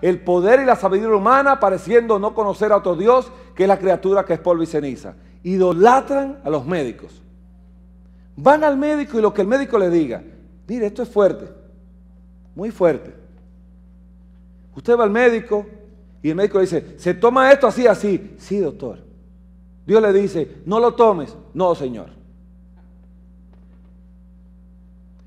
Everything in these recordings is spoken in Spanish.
el poder y la sabiduría humana, pareciendo no conocer a otro Dios que es la criatura que es polvo y ceniza. Idolatran a los médicos. Van al médico y lo que el médico le diga, mire, esto es fuerte, muy fuerte. Usted va al médico y el médico dice, se toma esto así, así. Sí, doctor. Dios le dice, no lo tomes. No, Señor.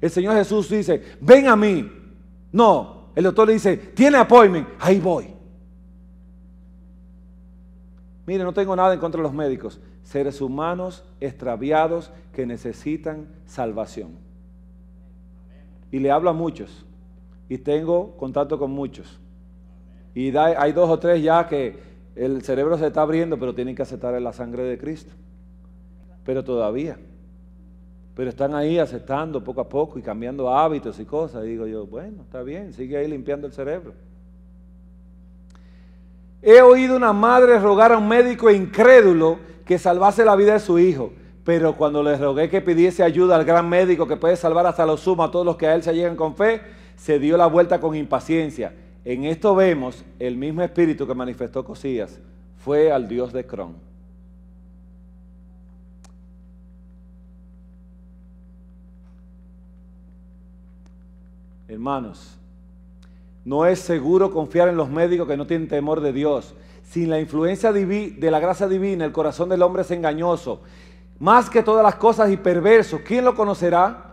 El Señor Jesús dice, ven a mí. No, el doctor le dice, tiene appointment, ahí voy. Mire, no tengo nada en contra de los médicos, seres humanos extraviados que necesitan salvación. Y le hablo a muchos, y tengo contacto con muchos. Y hay dos o tres ya que el cerebro se está abriendo, pero tienen que aceptar la sangre de Cristo. Pero todavía pero están ahí aceptando poco a poco y cambiando hábitos y cosas. Y digo yo, bueno, está bien, sigue ahí limpiando el cerebro. He oído una madre rogar a un médico incrédulo que salvase la vida de su hijo. Pero cuando le rogué que pidiese ayuda al gran médico que puede salvar hasta lo suma a todos los que a él se llegan con fe, se dio la vuelta con impaciencia. En esto vemos el mismo espíritu que manifestó Cosías. Fue al Dios de Cron Hermanos, no es seguro confiar en los médicos que no tienen temor de Dios. Sin la influencia de la gracia divina, el corazón del hombre es engañoso. Más que todas las cosas y perverso. ¿Quién lo conocerá?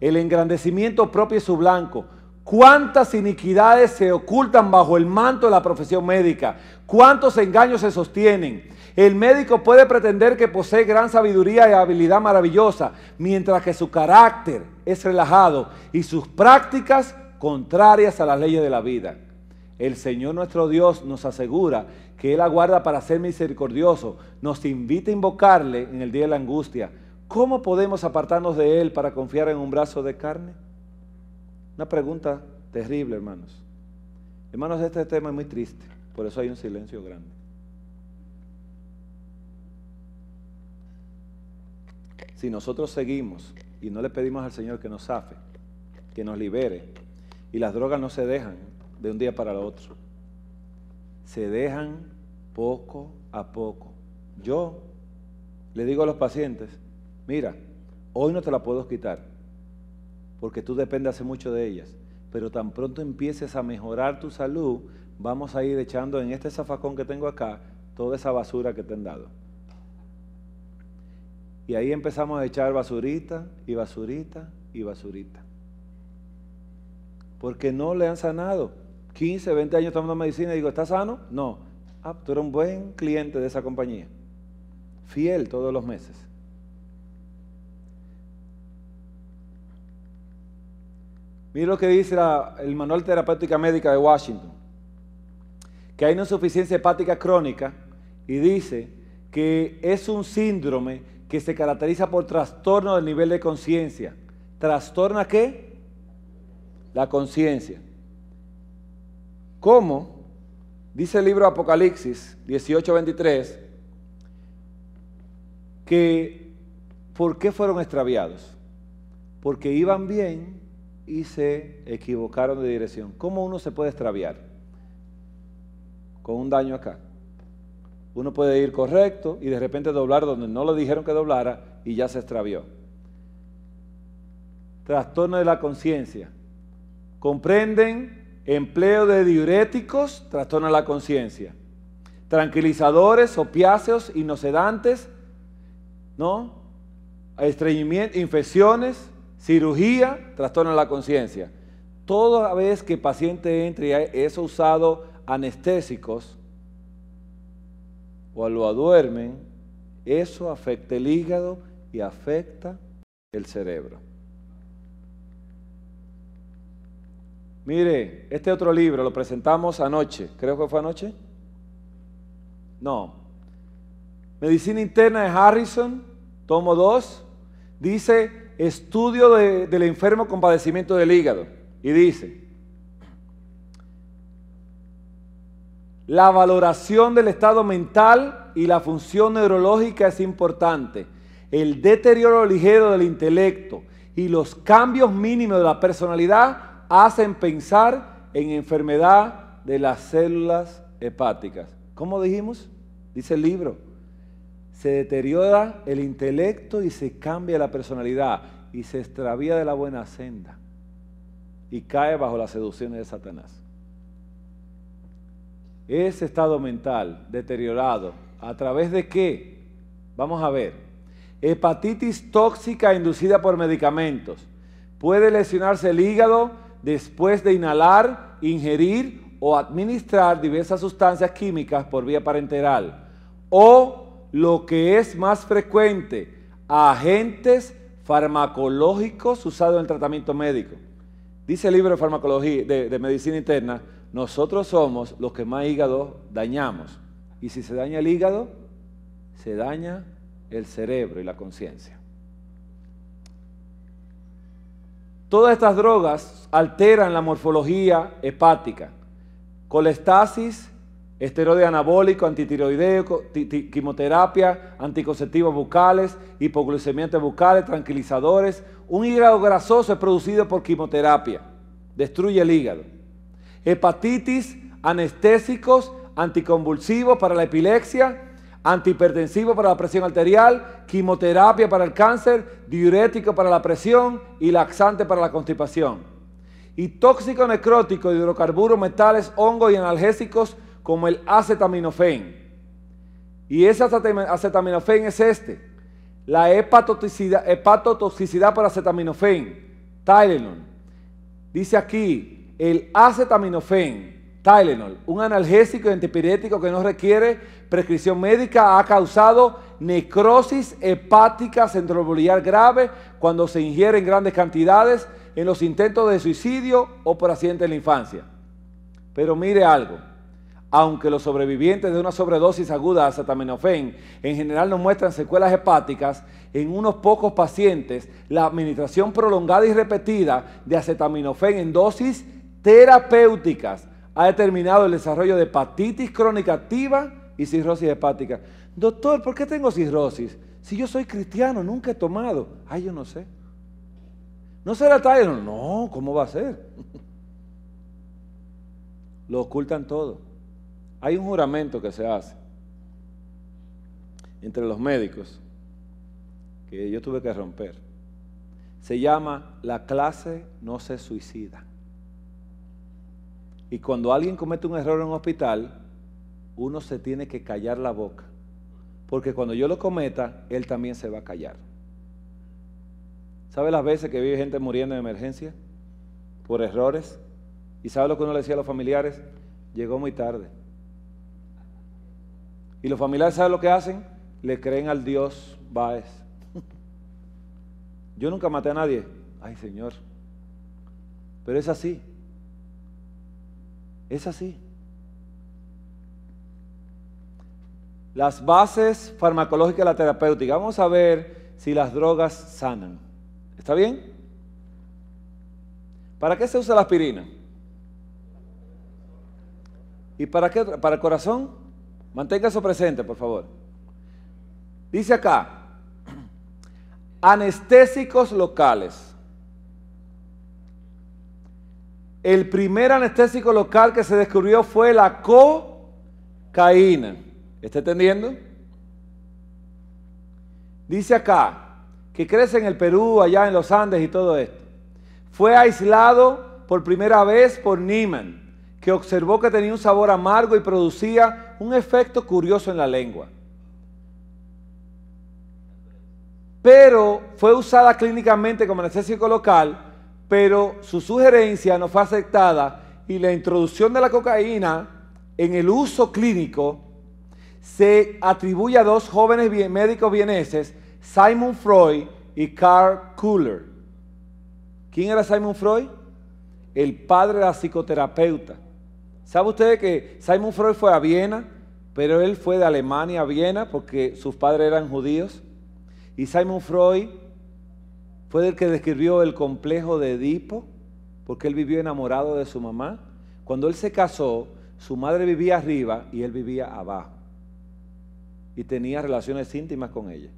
El engrandecimiento propio es su blanco. ¿Cuántas iniquidades se ocultan bajo el manto de la profesión médica? ¿Cuántos engaños se sostienen? El médico puede pretender que posee gran sabiduría y habilidad maravillosa, mientras que su carácter es relajado y sus prácticas contrarias a las leyes de la vida. El Señor nuestro Dios nos asegura que Él aguarda para ser misericordioso, nos invita a invocarle en el día de la angustia. ¿Cómo podemos apartarnos de Él para confiar en un brazo de carne? Una pregunta terrible, hermanos. Hermanos, este tema es muy triste, por eso hay un silencio grande. si nosotros seguimos y no le pedimos al Señor que nos zafe, que nos libere, y las drogas no se dejan de un día para el otro, se dejan poco a poco. Yo le digo a los pacientes, mira, hoy no te la puedo quitar, porque tú dependes mucho de ellas, pero tan pronto empieces a mejorar tu salud, vamos a ir echando en este zafacón que tengo acá toda esa basura que te han dado. Y ahí empezamos a echar basurita y basurita y basurita. Porque no le han sanado. 15, 20 años tomando medicina y digo, ¿está sano? No. Ah, tú eres un buen cliente de esa compañía. Fiel todos los meses. Mira lo que dice el Manual Terapéutica Médica de Washington. Que hay una insuficiencia hepática crónica y dice que es un síndrome que se caracteriza por trastorno del nivel de conciencia. ¿Trastorna qué? La conciencia. ¿Cómo? Dice el libro Apocalipsis 18:23 que ¿por qué fueron extraviados? Porque iban bien y se equivocaron de dirección. ¿Cómo uno se puede extraviar? Con un daño acá. Uno puede ir correcto y de repente doblar donde no le dijeron que doblara y ya se extravió. Trastorno de la conciencia. Comprenden empleo de diuréticos, trastorno de la conciencia. Tranquilizadores, opiáceos, inocedantes, ¿no? Estreñimiento, infecciones, cirugía, trastorno de la conciencia. Toda vez que el paciente entra y es usado anestésicos, o lo aduermen, eso afecta el hígado y afecta el cerebro. Mire, este otro libro lo presentamos anoche, creo que fue anoche. No. Medicina Interna de Harrison, tomo 2, dice estudio del enfermo con padecimiento del hígado. Y dice, La valoración del estado mental y la función neurológica es importante. El deterioro ligero del intelecto y los cambios mínimos de la personalidad hacen pensar en enfermedad de las células hepáticas. ¿Cómo dijimos? Dice el libro. Se deteriora el intelecto y se cambia la personalidad y se extravía de la buena senda y cae bajo las seducciones de Satanás ese estado mental deteriorado, ¿a través de qué? Vamos a ver. Hepatitis tóxica inducida por medicamentos. Puede lesionarse el hígado después de inhalar, ingerir o administrar diversas sustancias químicas por vía parenteral. O, lo que es más frecuente, agentes farmacológicos usados en el tratamiento médico. Dice el libro de farmacología de medicina interna nosotros somos los que más hígado dañamos. Y si se daña el hígado, se daña el cerebro y la conciencia. Todas estas drogas alteran la morfología hepática. Colestasis, esteroide anabólico, antitiroideo, quimioterapia, anticonceptivos bucales, hipoglucemiantes bucales, tranquilizadores. Un hígado grasoso es producido por quimioterapia. Destruye el hígado hepatitis, anestésicos, anticonvulsivos para la epilepsia, antihipertensivos para la presión arterial, quimioterapia para el cáncer, diurético para la presión y laxante para la constipación. Y tóxico necrótico, hidrocarburos, metales, hongos y analgésicos como el acetaminofén. Y ese acetaminofén es este. La hepatotoxicidad, hepatotoxicidad para acetaminofén, Tylenol. Dice aquí, el acetaminofén, Tylenol, un analgésico y antipirético que no requiere prescripción médica, ha causado necrosis hepática centrobiliar grave cuando se ingiere en grandes cantidades en los intentos de suicidio o por accidente en la infancia. Pero mire algo, aunque los sobrevivientes de una sobredosis aguda de acetaminofén en general no muestran secuelas hepáticas, en unos pocos pacientes la administración prolongada y repetida de acetaminofén en dosis terapéuticas ha determinado el desarrollo de hepatitis crónica activa y cirrosis hepática. Doctor, ¿por qué tengo cirrosis? Si yo soy cristiano, nunca he tomado. Ay, yo no sé. ¿No será tal? No, ¿cómo va a ser? Lo ocultan todo. Hay un juramento que se hace entre los médicos que yo tuve que romper. Se llama la clase no se suicida. Y cuando alguien comete un error en un hospital, uno se tiene que callar la boca. Porque cuando yo lo cometa, él también se va a callar. ¿Sabe las veces que vive gente muriendo en emergencia? Por errores. ¿Y sabe lo que uno le decía a los familiares? Llegó muy tarde. Y los familiares, ¿saben lo que hacen? Le creen al Dios Baez. Yo nunca maté a nadie. Ay, Señor. Pero es así. Es así. Las bases farmacológicas de la terapéutica. Vamos a ver si las drogas sanan. ¿Está bien? ¿Para qué se usa la aspirina? ¿Y para qué? ¿Para el corazón? Mantenga eso presente, por favor. Dice acá, anestésicos locales. El primer anestésico local que se descubrió fue la cocaína. ¿Está entendiendo? Dice acá que crece en el Perú, allá en los Andes y todo esto. Fue aislado por primera vez por Niemann, que observó que tenía un sabor amargo y producía un efecto curioso en la lengua. Pero fue usada clínicamente como anestésico local pero su sugerencia no fue aceptada y la introducción de la cocaína en el uso clínico se atribuye a dos jóvenes médicos vieneses, Simon Freud y Karl Kuller. ¿Quién era Simon Freud? El padre de la psicoterapeuta. ¿Sabe usted que Simon Freud fue a Viena, pero él fue de Alemania a Viena porque sus padres eran judíos? Y Simon Freud fue el que describió el complejo de Edipo, porque él vivió enamorado de su mamá. Cuando él se casó, su madre vivía arriba y él vivía abajo. Y tenía relaciones íntimas con ella.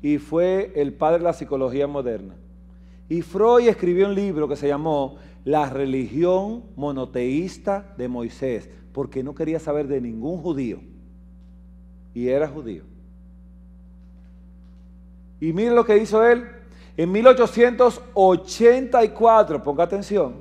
Y fue el padre de la psicología moderna. Y Freud escribió un libro que se llamó La religión monoteísta de Moisés, porque no quería saber de ningún judío. Y era judío. Y miren lo que hizo él. En 1884, ponga atención,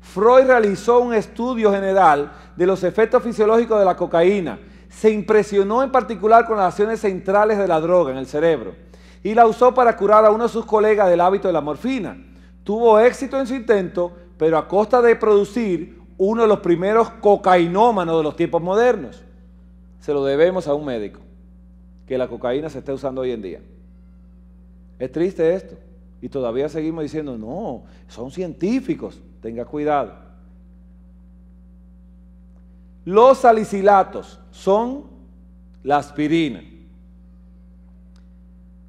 Freud realizó un estudio general de los efectos fisiológicos de la cocaína. Se impresionó en particular con las acciones centrales de la droga en el cerebro y la usó para curar a uno de sus colegas del hábito de la morfina. Tuvo éxito en su intento, pero a costa de producir uno de los primeros cocainómanos de los tiempos modernos. Se lo debemos a un médico, que la cocaína se esté usando hoy en día. Es triste esto. Y todavía seguimos diciendo, no, son científicos, tenga cuidado. Los salicilatos son la aspirina.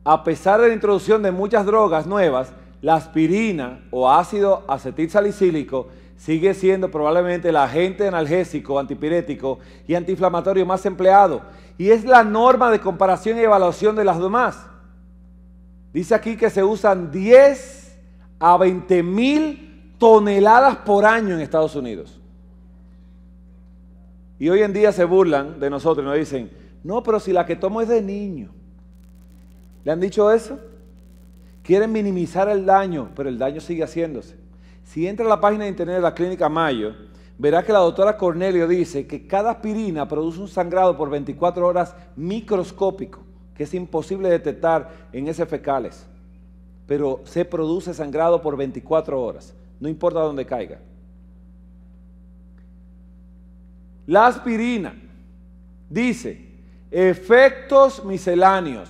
A pesar de la introducción de muchas drogas nuevas, la aspirina o ácido acetilsalicílico sigue siendo probablemente el agente analgésico, antipirético y antiinflamatorio más empleado y es la norma de comparación y evaluación de las demás. Dice aquí que se usan 10 a 20 mil toneladas por año en Estados Unidos. Y hoy en día se burlan de nosotros y nos dicen, no, pero si la que tomo es de niño. ¿Le han dicho eso? Quieren minimizar el daño, pero el daño sigue haciéndose. Si entra a la página de internet de la clínica Mayo, verá que la doctora Cornelio dice que cada aspirina produce un sangrado por 24 horas microscópico que es imposible detectar en ese fecales, pero se produce sangrado por 24 horas, no importa dónde caiga. La aspirina dice, efectos misceláneos.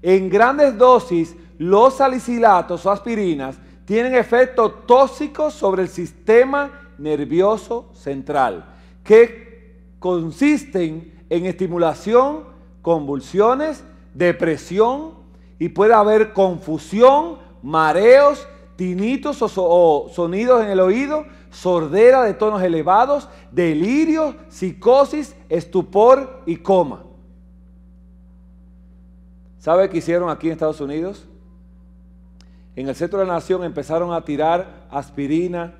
En grandes dosis, los salicilatos o aspirinas tienen efectos tóxicos sobre el sistema nervioso central, que consisten en estimulación, convulsiones depresión y puede haber confusión, mareos, tinitos o, sonidos en el oído, sordera de tonos elevados, delirio, psicosis, estupor y coma. ¿Sabe qué hicieron aquí en Estados Unidos? En el centro de la nación empezaron a tirar aspirina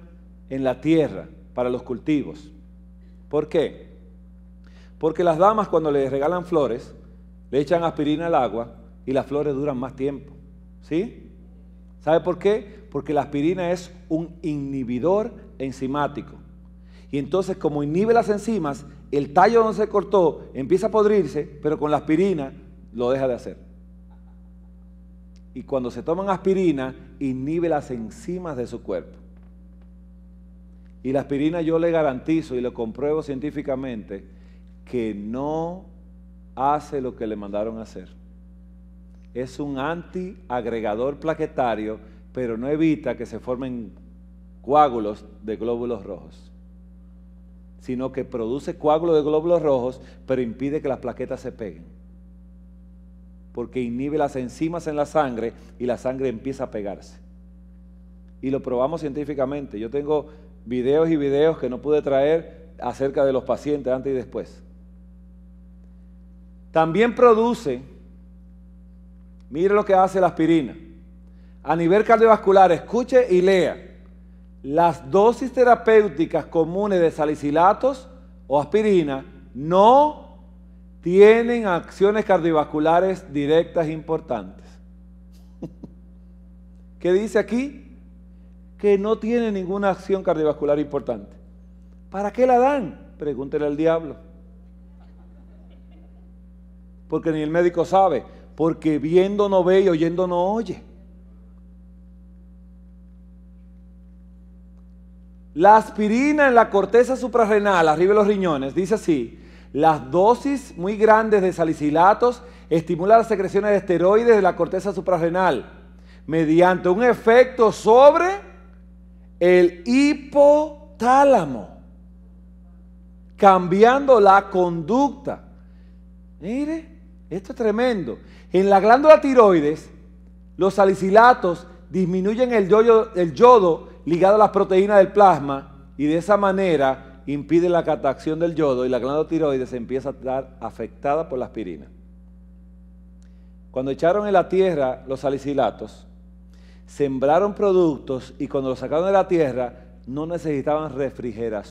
en la tierra para los cultivos. ¿Por qué? Porque las damas cuando les regalan flores, le echan aspirina al agua y las flores duran más tiempo. ¿Sí? ¿Sabe por qué? Porque la aspirina es un inhibidor enzimático. Y entonces como inhibe las enzimas, el tallo donde se cortó empieza a podrirse, pero con la aspirina lo deja de hacer. Y cuando se toman aspirina, inhibe las enzimas de su cuerpo. Y la aspirina yo le garantizo y lo compruebo científicamente que no hace lo que le mandaron a hacer. Es un antiagregador plaquetario, pero no evita que se formen coágulos de glóbulos rojos, sino que produce coágulos de glóbulos rojos, pero impide que las plaquetas se peguen, porque inhibe las enzimas en la sangre y la sangre empieza a pegarse. Y lo probamos científicamente. Yo tengo videos y videos que no pude traer acerca de los pacientes antes y después también produce, mire lo que hace la aspirina, a nivel cardiovascular, escuche y lea, las dosis terapéuticas comunes de salicilatos o aspirina no tienen acciones cardiovasculares directas importantes. ¿Qué dice aquí? Que no tiene ninguna acción cardiovascular importante. ¿Para qué la dan? Pregúntele al diablo. Porque ni el médico sabe. Porque viendo no ve y oyendo no oye. La aspirina en la corteza suprarrenal, arriba de los riñones, dice así, las dosis muy grandes de salicilatos estimulan las secreciones de esteroides de la corteza suprarrenal mediante un efecto sobre el hipotálamo, cambiando la conducta. Mire, esto es tremendo. En la glándula tiroides, los salicilatos disminuyen el yodo, ligado a las proteínas del plasma y de esa manera impiden la catacción del yodo y la glándula tiroides empieza a estar afectada por la aspirina. Cuando echaron en la tierra los salicilatos, sembraron productos y cuando los sacaron de la tierra no necesitaban refrigeración.